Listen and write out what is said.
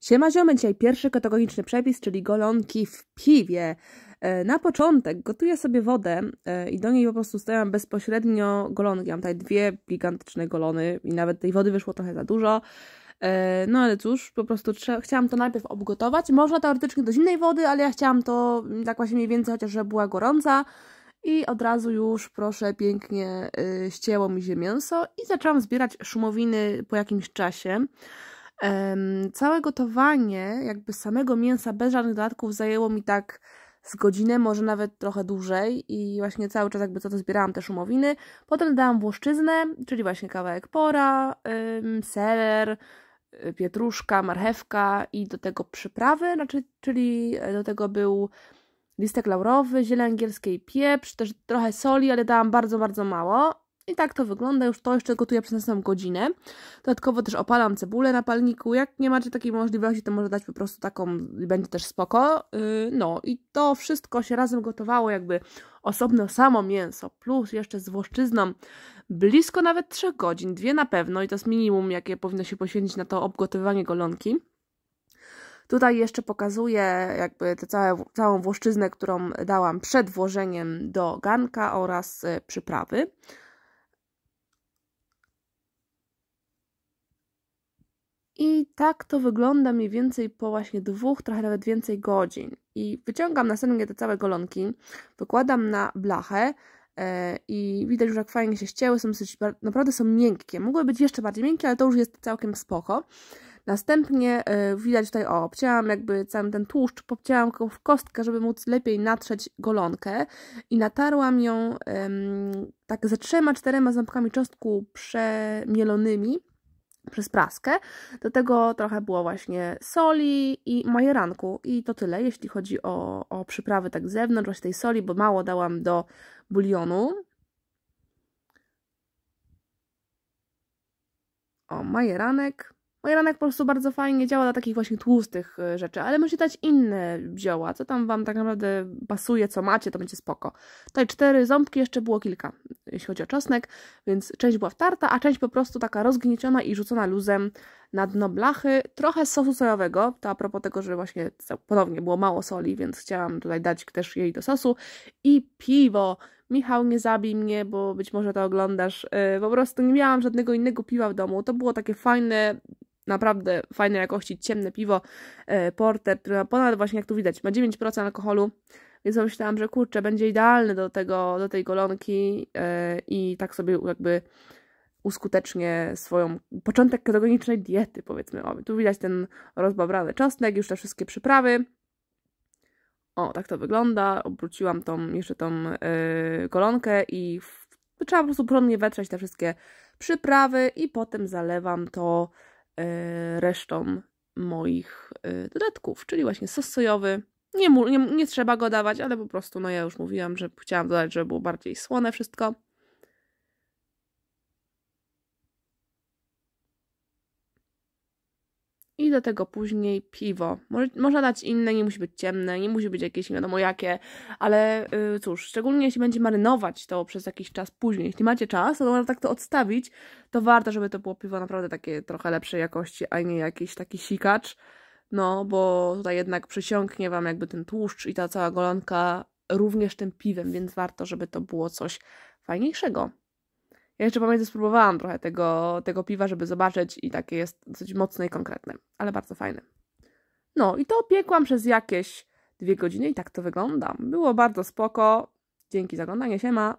Siema ziomy, dzisiaj pierwszy kategoryczny przepis, czyli golonki w piwie. E, na początek gotuję sobie wodę e, i do niej po prostu stawiam bezpośrednio golonki. Mam tutaj dwie gigantyczne golony i nawet tej wody wyszło trochę za dużo. E, no ale cóż, po prostu chciałam to najpierw obgotować. Można teoretycznie do zimnej wody, ale ja chciałam to mm, tak właśnie mniej więcej, chociaż że była gorąca. I od razu już, proszę, pięknie ścięło mi się mięso i zaczęłam zbierać szumowiny po jakimś czasie. Całe gotowanie jakby samego mięsa bez żadnych dodatków zajęło mi tak z godzinę, może nawet trochę dłużej i właśnie cały czas jakby co to zbierałam też umowiny Potem dałam włoszczyznę, czyli właśnie kawałek pora, seler, y, pietruszka, marchewka i do tego przyprawy, znaczy, czyli e, do tego był listek laurowy, ziele angielskie i pieprz, też trochę soli, ale dałam bardzo, bardzo mało. I tak to wygląda, już to jeszcze gotuję przez następną godzinę. Dodatkowo też opalam cebulę na palniku. Jak nie macie takiej możliwości, to może dać po prostu taką i będzie też spoko. Y, no i to wszystko się razem gotowało, jakby osobno samo mięso, plus jeszcze z włoszczyzną blisko nawet 3 godzin, dwie na pewno i to jest minimum, jakie powinno się poświęcić na to obgotowywanie golonki. Tutaj jeszcze pokazuję jakby tę całe, całą włoszczyznę, którą dałam przed włożeniem do garnka oraz y, przyprawy. I tak to wygląda mniej więcej po właśnie dwóch, trochę nawet więcej godzin. I wyciągam następnie te całe golonki, wykładam na blachę e, i widać już jak fajnie się ścięły, są dosyć, naprawdę są miękkie. Mogły być jeszcze bardziej miękkie, ale to już jest całkiem spoko. Następnie e, widać tutaj, o, obcięłam jakby cały ten tłuszcz, popcięłam go w kostkę, żeby móc lepiej natrzeć golonkę i natarłam ją um, tak ze trzema, czterema ząbkami czosnku przemielonymi, przez praskę. Do tego trochę było właśnie soli i majeranku. I to tyle, jeśli chodzi o, o przyprawy tak z zewnątrz, właśnie tej soli, bo mało dałam do bulionu. O, majeranek. Moja ranek po prostu bardzo fajnie działa dla takich właśnie tłustych y, rzeczy, ale możecie dać inne zioła, co tam Wam tak naprawdę pasuje, co macie, to będzie spoko. Tutaj cztery ząbki, jeszcze było kilka, jeśli chodzi o czosnek, więc część była wtarta, a część po prostu taka rozgnieciona i rzucona luzem na dno blachy. Trochę sosu sojowego, to a propos tego, że właśnie ponownie było mało soli, więc chciałam tutaj dać też jej do sosu. I piwo! Michał, nie zabij mnie, bo być może to oglądasz. Y, po prostu nie miałam żadnego innego piwa w domu. To było takie fajne, naprawdę fajnej jakości, ciemne piwo, e, porter, które ponad właśnie jak tu widać, ma 9% alkoholu, więc myślałam, że kurczę, będzie idealny do, tego, do tej golonki e, i tak sobie jakby uskutecznie swoją początek ketogenicznej diety, powiedzmy. O, tu widać ten rozbabrany czosnek, już te wszystkie przyprawy. O, tak to wygląda. Obróciłam tą, jeszcze tą yy, golonkę i w, trzeba po prostu prądnie wetrzeć te wszystkie przyprawy i potem zalewam to E, resztą moich e, dodatków, czyli właśnie sos sojowy. Nie, nie, nie trzeba go dawać, ale po prostu, no ja już mówiłam, że chciałam dodać, żeby było bardziej słone wszystko. i do tego później piwo. Może, można dać inne, nie musi być ciemne, nie musi być jakieś nie wiadomo jakie, ale y, cóż, szczególnie jeśli będzie marynować to przez jakiś czas później. Jeśli macie czas, no to można tak to odstawić, to warto, żeby to było piwo naprawdę takie trochę lepszej jakości, a nie jakiś taki sikacz. No, bo tutaj jednak przysiąknie Wam jakby ten tłuszcz i ta cała golonka również tym piwem, więc warto, żeby to było coś fajniejszego. Ja jeszcze pamiętam, spróbowałam trochę tego, tego piwa, żeby zobaczyć i takie jest dosyć mocne i konkretne, ale bardzo fajne. No i to opiekłam przez jakieś dwie godziny i tak to wygląda. Było bardzo spoko. Dzięki za oglądanie, siema.